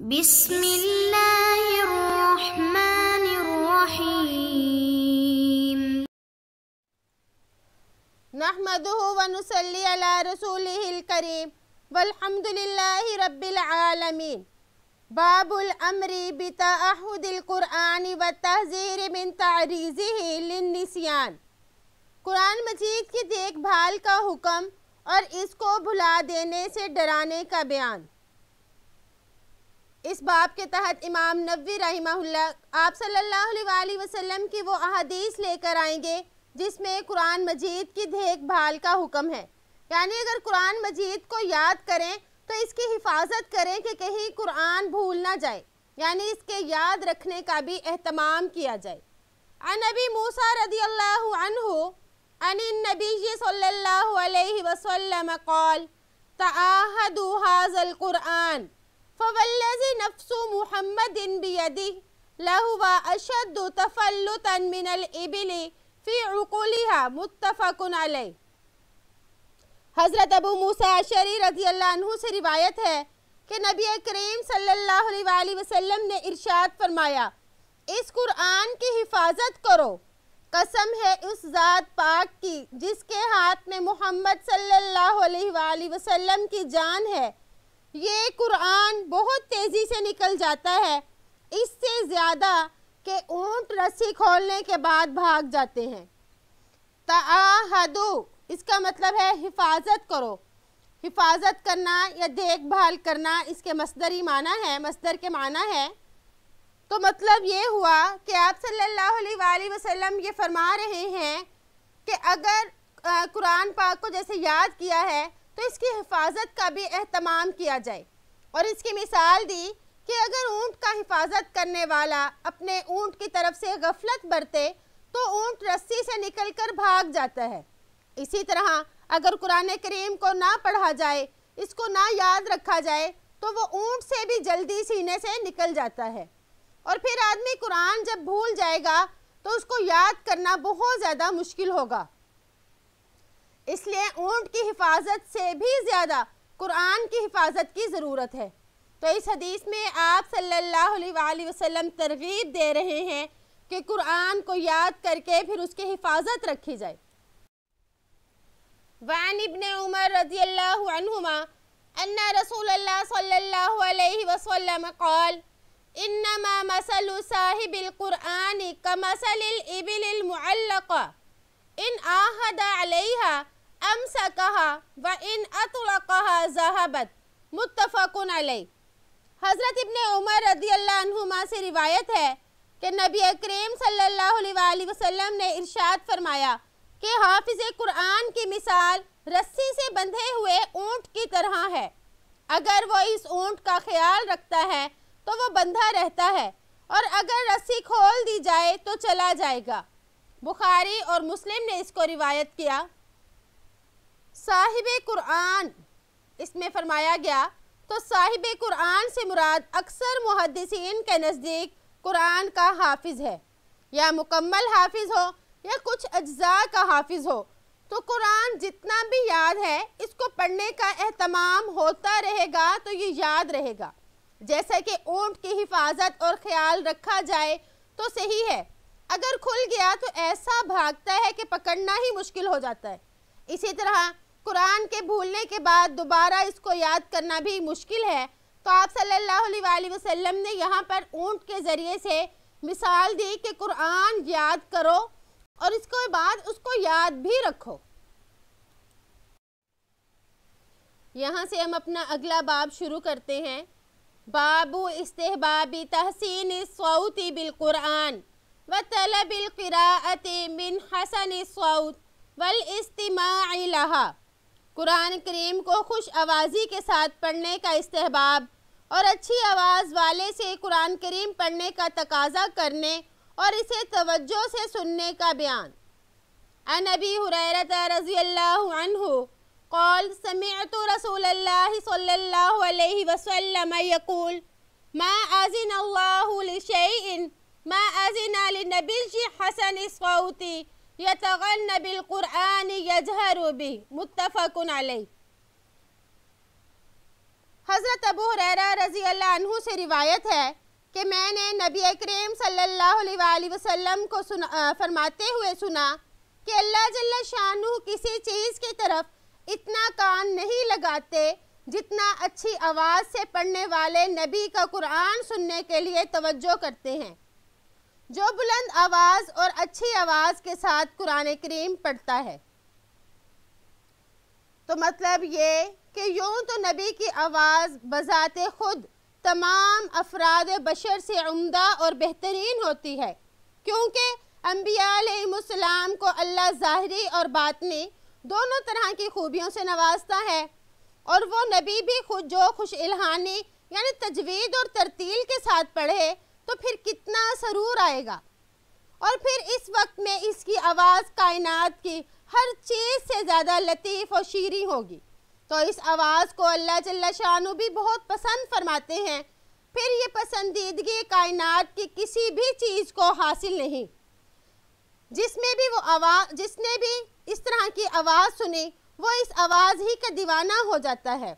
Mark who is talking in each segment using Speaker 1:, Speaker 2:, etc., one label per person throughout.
Speaker 1: बिस्मिल्लाहिर्रहमानिर्रहीम नहमदुहु व नुसल्ली अला रसूलिहिल करीम वल्हम्दुलिल्लाहि रब्बिल आलमीन बाबुल अमरी बिताहुदिल कुरान व तहजीर मिन तारीज़िहि लिन्निसियान कुरान मजीद की देखभाल का हुक्म और इसको भुला देने से डराने का बयान इस बाब के तहत इमाम नबी रही आप सल्ला अलैहि की वो अदीस लेकर आएंगे जिसमें कुरान मजीद की देखभाल का हुक्म है यानी अगर कुरान मजीद को याद करें तो इसकी हिफाजत करें कि कहीं कुरान भूल ना जाए यानी इसके याद रखने का भी अहतमाम किया जाए अनबी मूसा रदी अनहु कौल तहदुहाज़ल कुरान फवल्लजी नफ्सु मुहम्मद बियदी लहुव अशद तफल्लुता मिन अल फ़ी उकूलिहा मुत्तफ़कुन अलैह हज़रत अबू मूसा अशरी रजी अल्लाह से रिवायत है कि नबी करीम सल्लल्लाहु अलैहि वसल्लम ने इरशाद फरमाया इस कुरान की हिफाजत करो कसम है उस ज़ात पाक की जिसके हाथ में मोहम्मद सल्लल्लाहु अलैहि वसल्लम की जान है ये कुरान बहुत तेज़ी से निकल जाता है इससे ज़्यादा कि ऊँट रस्सी खोलने के बाद भाग जाते हैं तहदु इसका मतलब है हिफाजत करो हिफाजत करना या देखभाल करना इसके मसदरी माना है मसदर के माना है तो मतलब ये हुआ कि आप सल्लल्लाहु अलैहि वसल्लम ये फरमा रहे हैं कि अगर कुरान पाक को जैसे याद किया है तो इसकी हिफाजत का भी अहतमाम किया जाए और इसकी मिसाल दी कि अगर ऊँट का हिफाजत करने वाला अपने ऊँट की तरफ से गफलत बरते तो ऊँट रस्सी से निकलकर भाग जाता है इसी तरह अगर कुरान करीम को ना पढ़ा जाए इसको ना याद रखा जाए तो वो ऊँट से भी जल्दी सीने से निकल जाता है और फिर आदमी कुरान जब भूल जाएगा तो उसको याद करना बहुत ज़्यादा मुश्किल होगा इसलिए ऊंट की हिफाजत से भी ज़्यादा कुरान की हिफाजत की ज़रूरत है तो इस हदीस में आप सल्लल्लाहु अलैहि वसल्लम तरगीब दे रहे हैं कि कुरान को याद करके फिर उसकी हिफाजत रखी जाए वान इबन उमर रजी رسول الله صلى الله عليه وسلم قال إنما مثل صاحب القرآن كمثل الإبل المعلقة إن आहदा عليها अमसकहा व इन अतलकहा जहाबत मुतफ़न अलई हज़रत इबन उमर रदी अल्लाहुमा से रिवायत है कि नबी करीम सल्लल्लाहु अलैहि वसल्लम ने इरशाद फरमाया कि हाफिज़ कुरान की मिसाल रस्सी से बंधे हुए ऊँट की तरह है अगर वो इस ऊँट का ख्याल रखता है तो वो बंधा रहता है और अगर रस्सी खोल दी जाए तो चला जाएगा बुखारी और मुस्लिम ने इसको रिवायत किया साहिब कुरान इसमें फरमाया गया तो साहिब कुरान से मुराद अक्सर मुहदसिन के नज़दीक कुरान का हाफिज है या मुकम्मल हाफिज हो या कुछ अज्जा का हाफिज हो तो कुरान जितना भी याद है इसको पढ़ने का अहतमाम होता रहेगा तो ये याद रहेगा जैसा कि ऊँट की हिफाजत और ख्याल रखा जाए तो सही है अगर खुल गया तो ऐसा भागता है कि पकड़ना ही मुश्किल हो जाता है इसी तरह कुरान के भूलने के बाद दोबारा इसको याद करना भी मुश्किल है तो आप सल्लल्लाहु अलैहि वसल्लम ने यहाँ पर ऊँट के ज़रिए से मिसाल दी कि कुरान याद करो और इसके बाद उसको याद भी रखो यहाँ से हम अपना अगला बाब शुरू करते हैं बाबू इस्तेबाबी तहसीन सऊती बिलकुरान व तलबिलक़रात मिन हसन सऊत वल इस्तिमा कुरान करीम को खुश आवाज़ी के साथ पढ़ने का इस्तेहबाब और अच्छी आवाज़ वाले से कुरान करीम पढ़ने का तकाजा करने और इसे तवज्जो से सुनने का बयान अन अबी हुरैरत रजी قال سمعت رسول الله صلى الله عليه وسلم يقول ما मा الله لشيء ما आजिन للنبي حسن صوتي यतगन बिलकुरान यजहर बी मुतफ़न अलई हज़रत अबू हुरैरा रज़ी अल्लाह से रिवायत है कि मैंने नबी करेम सल्लल्लाहु अलैहि को सुना फरमाते हुए सुना कि अल्लाह जल्ला शाहू किसी चीज़ की तरफ इतना कान नहीं लगाते जितना अच्छी आवाज़ से पढ़ने वाले नबी का कुरान सुनने के लिए तवज्जो करते हैं जो बुलंद आवाज़ और अच्छी आवाज़ के साथ कुरान करीम पढ़ता है तो मतलब ये कि यूं तो नबी की आवाज़ बज़ात खुद तमाम अफराद बशर से उम्दा और बेहतरीन होती है क्योंकि अम्बिया को अल्लाह ज़ाहरी और बातनी दोनों तरह की खूबियों से नवाजता है और वो नबी भी खुद जो खुश इल्हानी यानी तजवीद और तरतील के साथ पढ़े तो फिर कितना सरूर आएगा और फिर इस वक्त में इसकी आवाज़ कायनात की हर चीज़ से ज़्यादा लतीफ़ और शीरी होगी तो इस आवाज़ को अल्लाह जल्ला शाहनु भी बहुत पसंद फरमाते हैं फिर ये पसंदीदगी कायनात की किसी भी चीज़ को हासिल नहीं जिसमें भी वो आवाज़ जिसने भी इस तरह की आवाज़ सुनी वो इस आवाज़ ही का दीवाना हो जाता है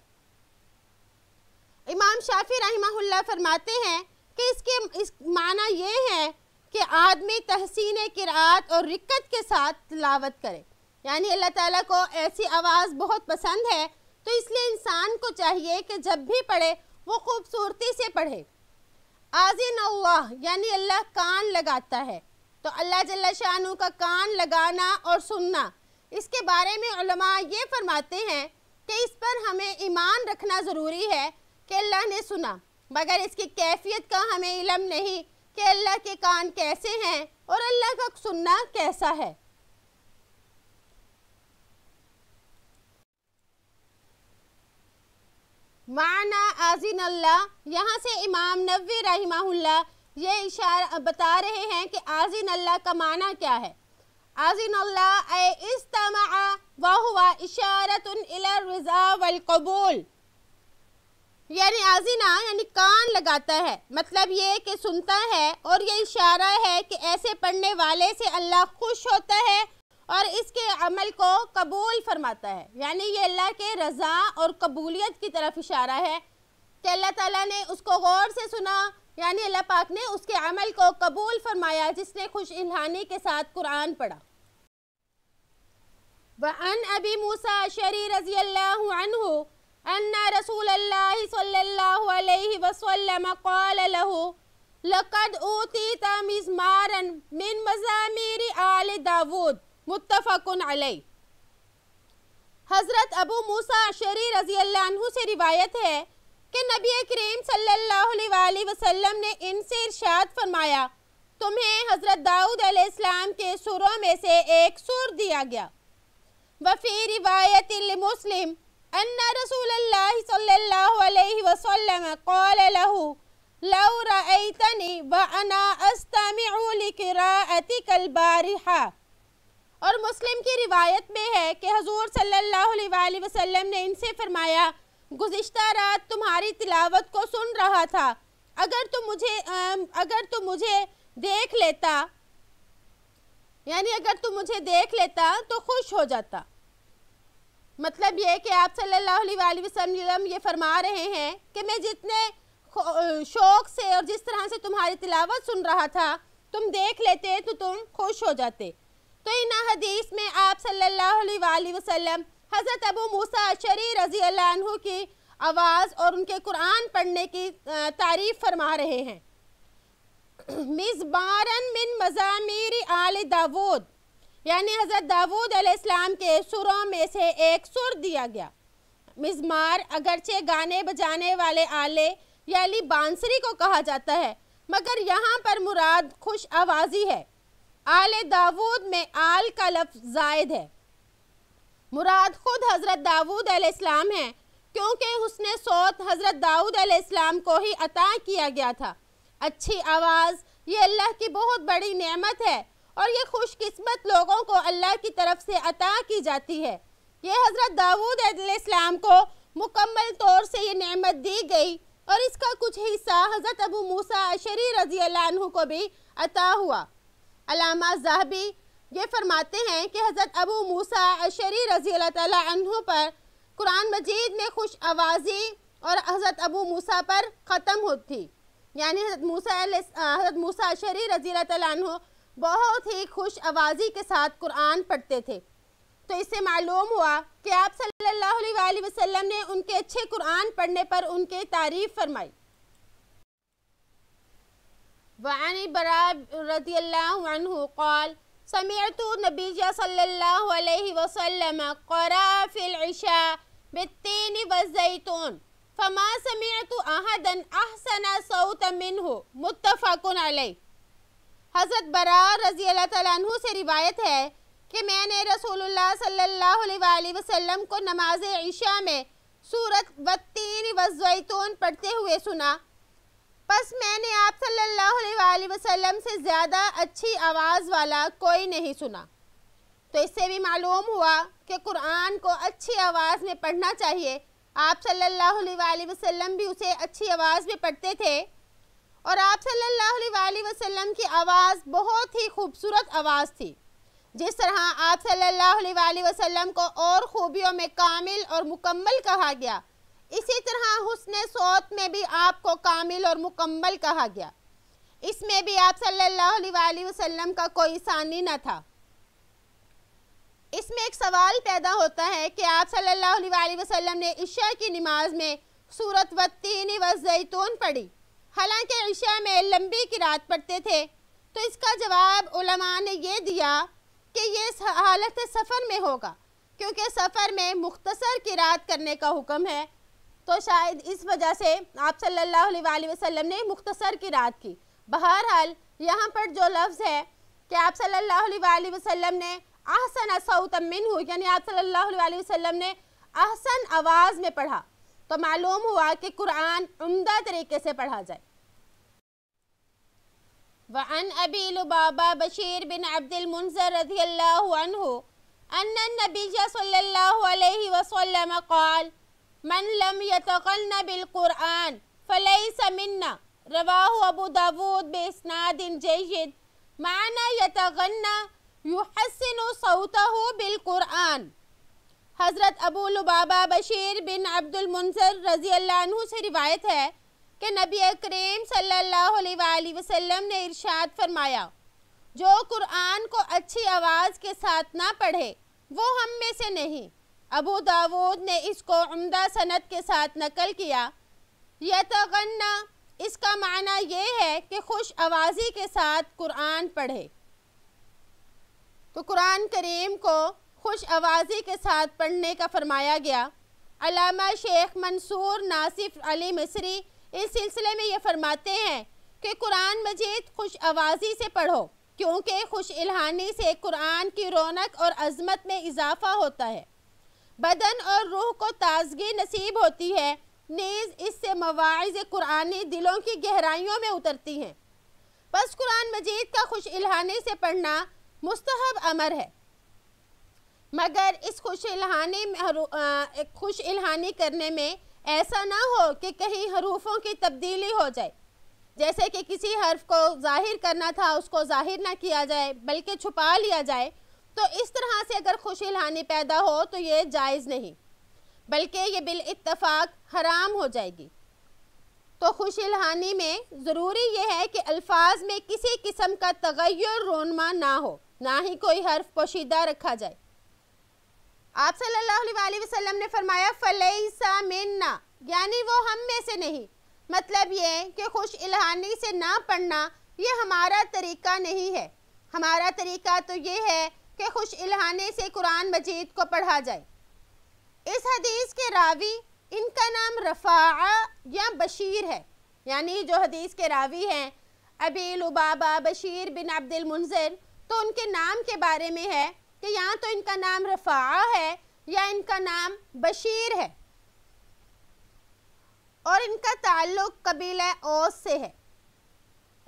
Speaker 1: इमाम शाफी रही फरमाते हैं कि इसके इस माना ये है कि आदमी तहसीन किरात और रिक्कत के साथ तलावत करे यानी अल्लाह ताला को ऐसी आवाज़ बहुत पसंद है तो इसलिए इंसान को चाहिए कि जब भी पढ़े वो खूबसूरती से पढ़े आजिन अल्लाह यानी अल्लाह कान लगाता है तो अल्लाह जल्ला शाहू का कान लगाना और सुनना इसके बारे में ये फरमाते हैं कि इस पर हमें ईमान रखना ज़रूरी है कि अल्लाह ने सुना मगर इसकी कैफियत का हमें इलम नहीं कि अल्लाह के कान कैसे हैं और अल्लाह का सुनना कैसा है माना आजिन अल्लाह यहाँ से इमाम नबी रही ये इशारा बता रहे हैं कि आजिन अल्लाह का माना क्या है आजिन अल्लाह इस्तमा वाह इशारत रज़ा वलकबूल यानी आजीना यानी कान लगाता है मतलब ये कि सुनता है और ये इशारा है कि ऐसे पढ़ने वाले से अल्लाह खुश होता है और इसके अमल को कबूल फरमाता है यानी ये अल्लाह के रज़ा और कबूलियत की तरफ इशारा है कि अल्लाह ताला ने उसको गौर से सुना यानी अल्लाह पाक ने उसके अमल को कबूल फरमाया जिसने खुश इल्हानी के साथ कुरान पढ़ा व अन अबी मूसा शरी रजी अल्लाह أن رسول الله صلى الله عليه وسلم قال له لقد أوتيت مزمارا من مزامير آل داود متفق عليه हज़रत अबू मूसा अशरी रज़ी अल्लाह से रिवायत है कि नबी करीम सल्लल्लाहु अलैहि वसल्लम ने इनसे इरशाद फरमाया तुम्हें हज़रत दाऊद अलैहिस्सलाम के सुरों में से एक सुर दिया गया वफ़ी रिवायत मुस्लिम أن رسول الله صلى الله عليه وسلم قال له لو رأيتني وأنا أستمع لقراءتك البارحة और मुस्लिम की रिवायत में है कि हजूर सल्लल्लाहु अलैहि वसल्लम ने इनसे फरमाया गुज्त रात तुम्हारी तिलावत को सुन रहा था अगर तुम मुझे अगर तुम मुझे देख लेता यानी अगर तुम मुझे देख लेता तो खुश हो जाता मतलब ये कि आप सल्लल्लाहु अलैहि वसल्लम ये फरमा रहे हैं कि मैं जितने शौक़ से और जिस तरह से तुम्हारी तिलावत सुन रहा था तुम देख लेते तो तुम खुश हो जाते तो इन हदीस में आप सल्लल्लाहु अलैहि वसल्लम हज़रत अबू मूसा अशरी रज़ी अल्लाह की आवाज़ और उनके कुरान पढ़ने की तारीफ़ फरमा रहे हैं मिसबारन मिन मज़ामीर आल दाऊद यानी हज़रत दाऊद अलैहिस्सलाम के सुरों में से एक सुर दिया गया मिजमार अगरचे गाने बजाने वाले आले यानी बांसुरी को कहा जाता है मगर यहाँ पर मुराद खुश आवाज़ी है आल दाऊद में आल का लफ्ज़ जायद है मुराद खुद हज़रत दाऊद अलैहिस्सलाम हैं क्योंकि उसने सोत हज़रत दाऊद अलैहिस्सलाम को ही अता किया गया था अच्छी आवाज़ ये अल्लाह की बहुत बड़ी नेमत है और ये खुशकस्मत लोगों को अल्लाह की तरफ से अता की जाती है ये हज़रत दाऊद इस्लाम को मुकम्मल तौर से ये नेमत दी गई और इसका कुछ हिस्सा हज़रत अबू मूसा अशरी रजी को भी अता हुआ अलामा जहबी ये फरमाते हैं कि हज़रत अबू मूसा अशरी रजी अल्लाह पर कुरान मजीद में खुश आवाज़ी और हज़रत अबू मूसा पर ख़त्म होती यानी हज़रत मूसा हज़रत मूसा अशरी रजी तु बहुत ही खुश आवाज़ी के साथ कुरान पढ़ते थे तो इससे मालूम हुआ कि आप सल्लल्लाहु अलैहि वसल्लम ने उनके अच्छे कुरान पढ़ने पर उनके तारीफ़ फरमाई वानी बराब रदी कौल समीत नबीजा सल्लल्लाहु अलैहि वसल्लम करा फ़िलशा बित्तीन वज़ैतून फमा समेत अहदन अहसन सऊत मिन मुतफ़ा हज़रत बरा रज़ी अल्लाह से रिवायत है कि मैंने रसूलुल्लाह सल्लल्लाहु अलैहि वसल्लम को नमाज ईशा में सूरत व तीन पढ़ते हुए सुना बस मैंने आप सल्लल्लाहु अलैहि वसल्लम से ज़्यादा अच्छी आवाज़ वाला कोई नहीं सुना तो इससे भी मालूम हुआ कि कुरान को अच्छी आवाज़ में पढ़ना चाहिए आप सल्लल्लाहु अलैहि वसल्लम भी उसे अच्छी आवाज़ में पढ़ते थे और आप सल्लल्लाहु अलैहि वसल्लम की आवाज़ बहुत ही खूबसूरत आवाज़ थी जिस तरह आप सल्लल्लाहु अलैहि वसल्लम को और खूबियों में कामिल और मुकम्मल कहा गया इसी तरह हुसन सौत में भी आपको कामिल और मुकम्मल कहा गया इसमें भी आप सल्लल्लाहु अलैहि वसल्लम का कोई सानी न था इसमें एक सवाल पैदा होता है कि आप सल्लल्लाहु अलैहि वसल्लम ने इशा की नमाज में सूरत व तीन व जैतून पढ़ी हालांकि ईशा में लंबी किरात पढ़ते थे तो इसका जवाब उलमा ने यह दिया कि ये हालत सफ़र में होगा क्योंकि सफ़र में मुख्तसर किरात करने का हुक्म है तो शायद इस वजह से आप सल्लल्लाहु अलैहि वसल्लम ने मुख्तसर किरात की बहरहाल यहाँ पर जो लफ्ज़ है कि आप सल्लल्लाहु अलैहि वसल्लम ने आहसन सऊतमिन यानी आप सल्ला वसम ने आहसन आवाज़ में पढ़ा तो मालूम हुआ कि कुरान उम्दा तरीके से पढ़ा जाए वन अबी लुबाबा बशीर बिन अब्दुलमनजर रजी अन नबी वसल्लम कौल मन लम यतकन बिलकुरान फ़लई समन्ना रवाह अबू दाऊद बेसनादिन जयद माना यतगन्ना युहसिन सौतहु बिलकुरान हज़रत अबू लुबाबा बशीर बिन अब्दुल मुनसर रज़ी से रिवायत है कि नबी करीम सल्लल्लाहु वसम वसल्लम ने इरशाद फरमाया जो कुरान को अच्छी आवाज़ के साथ ना पढ़े वो हम में से नहीं अबू दाऊद ने इसको उमदा सनत के साथ नकल किया यह तगन्ना इसका माना यह है कि खुश आवाज़ी के साथ कुरान पढ़े तो कुरान करीम को खुश आवाज़ी के साथ पढ़ने का फरमाया गया अलामा शेख मंसूर नासिफ अली मिस्री इस सिलसिले में ये फरमाते हैं कि कुरान मजीद खुश आवाज़ी से पढ़ो क्योंकि खुश इल्हानी से कुरान की रौनक और अजमत में इजाफा होता है बदन और रूह को ताजगी नसीब होती है नीज़ इससे मवाज़ कुरानी दिलों की गहराइयों में उतरती हैं बस कुरान मजीद का खुश इल्हानी से पढ़ना मुस्तहब अमर है मगर इस खुश इल्हानी में खुश इल्हानी करने में ऐसा ना हो कि कहीं हरूफों की तब्दीली हो जाए जैसे कि किसी हर्फ को जाहिर करना था उसको जाहिर ना किया जाए बल्कि छुपा लिया जाए तो इस तरह से अगर खुश इल्हानी पैदा हो तो ये जायज़ नहीं बल्कि ये बिल इतफाक़ हराम हो जाएगी तो खुश इल्हानी में ज़रूरी यह है कि अल्फाज में किसी किस्म का तगैर रोनमा ना हो ना ही कोई हर्फ पोशीदा रखा जाए आप सल्लल्लाहु अलैहि वसल्लम ने फरमाया फलईसा मिन्ना यानी वो हम में से नहीं मतलब ये कि खुश इल्हानी से ना पढ़ना ये हमारा तरीका नहीं है हमारा तरीका तो ये है कि खुश इल्हाने से कुरान मजीद को पढ़ा जाए इस हदीस के रावी इनका नाम रफ़ा या बशीर है यानी जो हदीस के रावी हैं अबील उबाबा बशीर बिन अब्दुल मुंजर तो उनके नाम के बारे में है कि या तो इनका नाम रफ़ा है या इनका नाम बशीर है और इनका ताल्लुक कबीला ओस से है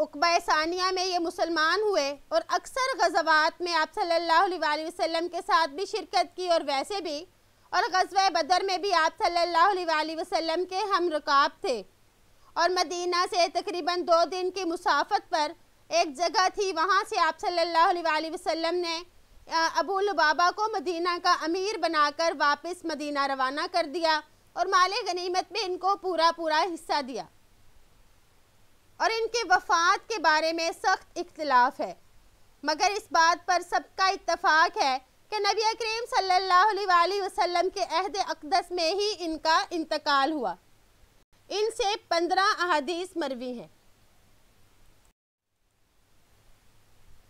Speaker 1: उकबा सानिया में ये मुसलमान हुए और अक्सर गजबात में आप सल्लल्लाहु अलैहि वसल्लम के साथ भी शिरकत की और वैसे भी और गजवा बदर में भी आप सल्लल्लाहु अलैहि वसल्लम के हम रुकाब थे और मदीना से तकरीबन दो दिन की मुसाफत पर एक जगह थी वहाँ से आप सल्लल्लाहु अलैहि वसल्लम ने अबुल बाबा को मदीना का अमीर बनाकर वापस मदीना रवाना कर दिया और माले गनीमत में इनको पूरा पूरा हिस्सा दिया और इनके वफात के बारे में सख्त इख्तलाफ है मगर इस बात पर सबका इतफ़ाक़ है कि नबी करीम सल्लल्लाहु अलैहि वसल्लम के अहद अकदस में ही इनका इंतकाल हुआ इनसे पंद्रह अहादीस मरवी हैं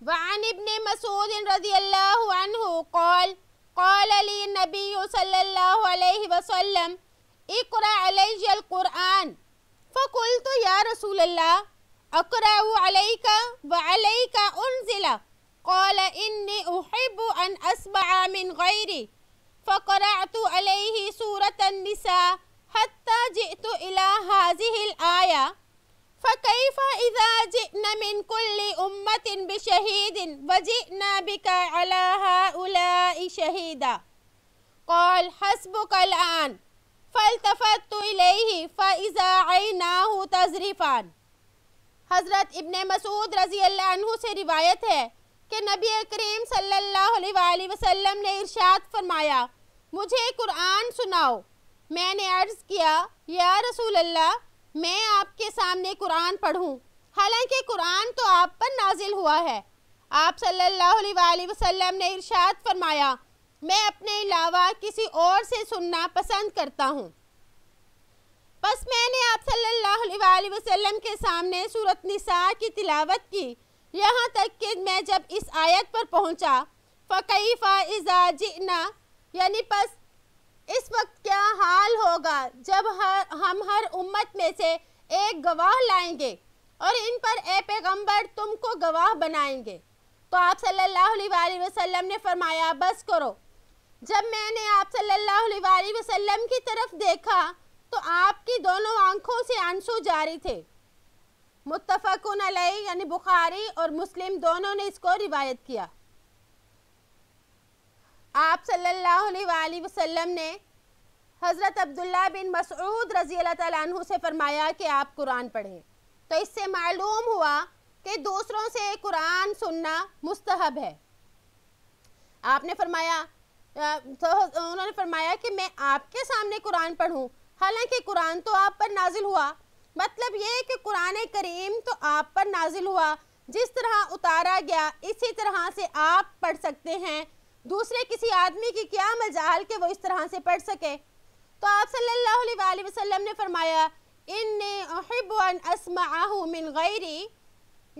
Speaker 1: وعن ابن مسعود رضي الله عنه قال قال لي النبي صلى الله عليه وسلم اقرأ علي القرآن فقلت يا رسول الله أقرأ عليك وعليك أنزل قال إني أحب أن أسمع من غيري فقرأت عليه سورة النساء حتى جئت إلى هذه الآية فكيف إذا جئنا من كل أمة بشهيد وجئنا بك على هؤلاء شهيدا قال حسبك الآن فالتفت إليه فإذا عيناه تزرفان حضرت ابن مسعود हज़रत इबन मसूद سے روایت ہے کہ نبی کریم صلی اللہ علیہ وسلم نے ارشاد فرمایا مجھے قرآن سناؤ میں نے عرض کیا یا رسول اللہ मैं आपके सामने कुरान पढ़ूं हालांकि कुरान तो आप पर नाजिल हुआ है आप सल्लल्लाहु अलैहि वसल्लम ने इरशाद फरमाया मैं अपने अलावा किसी और से सुनना पसंद करता हूँ बस मैंने आप सल्लल्लाहु अलैहि वसल्लम के सामने सूरत निसा की तिलावत की यहाँ तक कि मैं जब इस आयत पर पहुँचा फ़कीफ़ा इज़ा जिना यानी बस इस वक्त क्या हाल होगा जब हर, हम हर उम्मत में से एक गवाह लाएंगे और इन पर ए पैगम्बर तुमको गवाह बनाएंगे तो आप सल्लल्लाहु अलैहि वसल्लम ने फरमाया बस करो जब मैंने आप सल्लल्लाहु अलैहि वसल्लम की तरफ देखा तो आपकी दोनों आंखों से आंसू जारी थे मुतफ़क़न यानी बुखारी और मुस्लिम दोनों ने इसको रिवायत किया आप सल्लल्लाहु अलैहि वसल्लम ने हज़रत अब्दुल्ला बिन मसूद रज़ी अल्लाह से फ़रमाया कि आप कुरान पढ़ें तो इससे मालूम हुआ कि दूसरों से कुरान सुनना मुस्तहब है आपने फरमाया तो उन्होंने फरमाया कि मैं आपके सामने कुरान पढ़ूं हालांकि कुरान तो आप पर नाजिल हुआ मतलब ये कि कुरान करीम तो आप पर नाजिल हुआ जिस तरह उतारा गया इसी तरह से आप पढ़ सकते हैं दूसरे किसी आदमी की क्या मजाल के वो इस तरह से पढ़ सके तो आप सल्लल्लाहु अलैहि वसल्लम ने फरमाया इन असमाहू मिन गैरी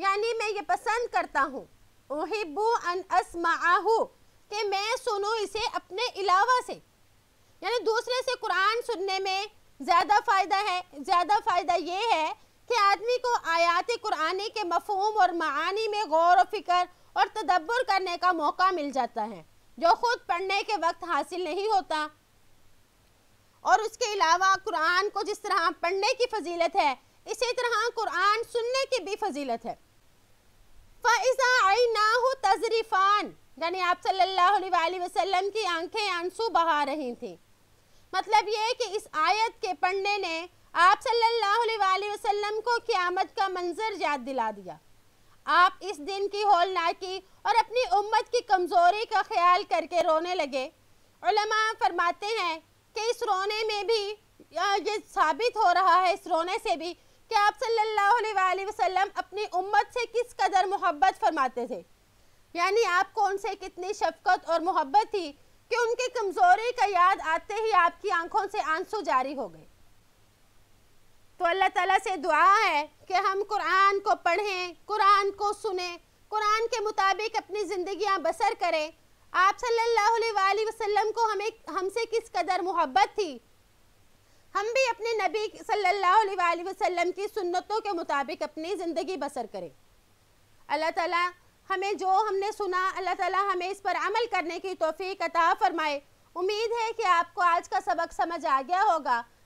Speaker 1: यानी मैं ये पसंद करता हूँ अन असमाहू कि मैं सुनूँ इसे अपने अलावा से यानी दूसरे से कुरान सुनने में ज़्यादा फ़ायदा है ज़्यादा फ़ायदा ये है कि आदमी को आयात कुरानी के मफहम और मानी में गौर व फिक्र और तदब्बर करने का मौका मिल जाता है जो खुद पढ़ने के वक्त हासिल नहीं होता और उसके अलावा कुरान को जिस तरह पढ़ने की फजीलत है इसी तरह कुरान सुनने की भी फजीलत है फ़ैज़ा हो तजरीफ़ान यानी आप सल्लल्लाहु अलैहि वसल्लम की आंखें आंसू बहा रही थी मतलब ये कि इस आयत के पढ़ने ने आप सल्लल्लाहु अलैहि वसल्लम को क़्यामत का मंजर याद दिला दिया आप इस दिन की होल ना की और अपनी उम्मत की कमज़ोरी का ख्याल करके रोने लगे फरमाते हैं कि इस रोने में भी ये साबित हो रहा है इस रोने से भी कि आप सल्लल्लाहु अलैहि वसल्लम अपनी उम्मत से किस कदर मोहब्बत फरमाते थे यानी आपको उनसे कितनी शफकत और मोहब्बत थी कि उनकी कमज़ोरी का याद आते ही आपकी आंखों से आंसू जारी हो गए तो अल्लाह ताला से दुआ है कि हम कुरान को पढ़ें कुरान को सुने कुरान के मुताबिक अपनी ज़िंदियाँ बसर करें आप सल्लल्लाहु अलैहि वसल्लम को हमें हमसे किस कदर मोहब्बत थी हम भी अपने नबी सल्लल्लाहु अलैहि वसल्लम की सुन्नतों के मुताबिक अपनी ज़िंदगी बसर करें अल्लाह ताला हमें जो हमने सुना अल्लाह ताला हमें इस पर अमल करने की तोफ़ी अता फ़रमाए उम्मीद है कि आपको आज का सबक समझ आ गया होगा